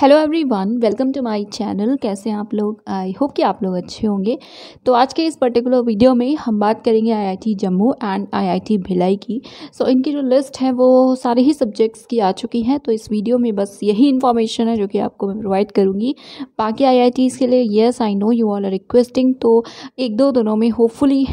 Hello everyone welcome to my channel कैसे हैं आप लोग आई होप कि आप लोग अच्छे होंगे तो आज के इस पर्टिकुलर वीडियो में हम बात करेंगे IIT Jammu and IIT Bhilai की सो so, इनकी जो लिस्ट है वो सारे ही सब्जेक्ट्स की आ चुकी हैं तो इस वीडियो में बस यही इन्फॉर्मेशन है जो कि आपको मैं प्रोवाइड करूँगी बाकी आई के लिए yes I know you all are requesting तो एक दो दिनों में hopefully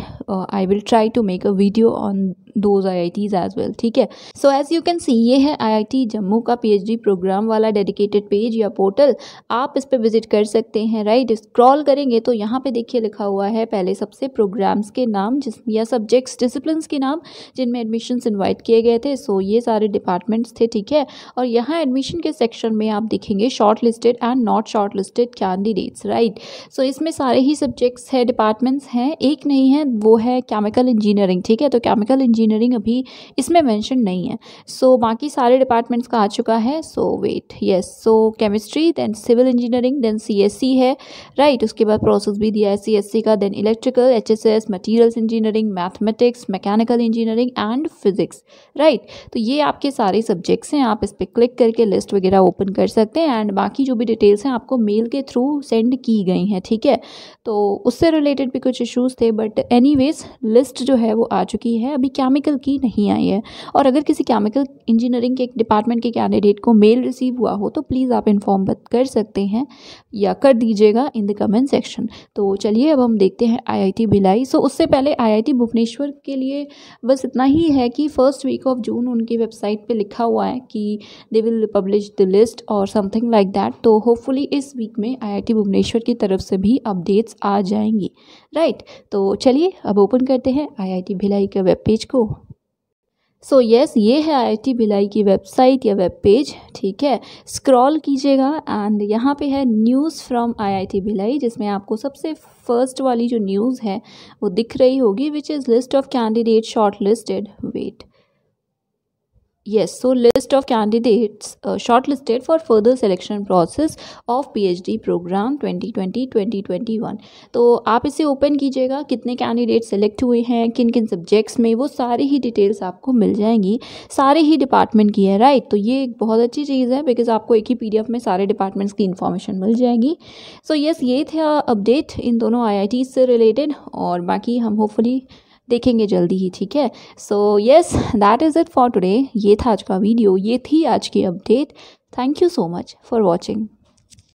I will try to make a video on those I as well ठीक है so as you can see ये है आई जम्मू का पी प्रोग्राम वाला डेडिकेटेड पेज या पोर्टल आप इस पर विजिट कर सकते हैं राइट स्क्रॉल करेंगे तो यहाँ पे देखिए लिखा हुआ है पहले सबसे प्रोग्राम्स के नाम जिस या सब्जेक्ट्स डिसिप्लिन के नाम जिनमें एडमिशन्स इन्वाइट किए गए थे सो ये सारे डिपार्टमेंट्स थे ठीक है और यहाँ एडमिशन के सेक्शन में आप देखेंगे shortlisted and not shortlisted candidates right so इसमें सारे ही सब्जेक्ट्स है डिपार्टमेंट्स हैं एक नहीं है वो है केमिकल इंजीनियरिंग ठीक है तो केमिकल इंजीनियर इंजीनियरिंग अभी इसमें मेंशन नहीं है सो so, बाकी सारे डिपार्टमेंट्स का आ चुका है so wait yes so chemistry then civil engineering then C है राइट right? उसके बाद प्रोसेस भी दिया है सी का then electrical H S S materials engineering mathematics mechanical engineering and physics right तो ये आपके सारे सब्जेक्ट्स हैं आप इस पर क्लिक करके लिस्ट वगैरह ओपन कर सकते हैं एंड बाकी जो भी डिटेल्स हैं आपको मेल के थ्रू सेंड की गई हैं ठीक है तो उससे रिलेटेड भी कुछ इशूज़ थे बट एनी लिस्ट जो है वो आ चुकी है अभी क्या केमिकल की नहीं आई है और अगर किसी केमिकल इंजीनियरिंग के एक डिपार्टमेंट के कैंडिडेट को मेल रिसीव हुआ हो तो प्लीज़ आप इन्फॉर्म कर सकते हैं या कर दीजिएगा इन द कमेंट सेक्शन तो चलिए अब हम देखते हैं आईआईटी भिलाई सो उससे पहले आईआईटी भुवनेश्वर के लिए बस इतना ही है कि फर्स्ट वीक ऑफ जून उनकी वेबसाइट पर लिखा हुआ है कि they will publish the list और समथिंग लाइक दैट तो होपफुली इस वीक में आई भुवनेश्वर की तरफ से भी अपडेट्स आ जाएंगी राइट right? तो चलिए अब ओपन करते हैं आईआईटी भिलाई के वेब पेज को सो so, यस yes, ये है आईआईटी भिलाई की वेबसाइट या वेब पेज ठीक है स्क्रॉल कीजिएगा एंड यहाँ पे है न्यूज़ फ्रॉम आईआईटी भिलाई जिसमें आपको सबसे फर्स्ट वाली जो न्यूज़ है वो दिख रही होगी which is list of candidate shortlisted wait Yes, so list of candidates uh, shortlisted for further selection process of PhD program 2020-2021. तो आप इसे ओपन कीजिएगा कितने कैंडिडेट सेलेक्ट हुए हैं किन किन सब्जेक्ट्स में वो सारी ही डिटेल्स आपको मिल जाएंगी सारे ही डिपार्टमेंट की है राइट तो ये एक बहुत अच्छी चीज़ है बिकॉज आपको एक ही पी डी एफ में सारे डिपार्टमेंट्स की इन्फॉर्मेशन मिल जाएगी सो so, येस yes, ये था अपडेट इन दोनों आई आई टी से रिलेटेड और बाकी हम होपफुली देखेंगे जल्दी ही ठीक है so yes that is it for today ये था आज का वीडियो ये थी आज की update thank you so much for watching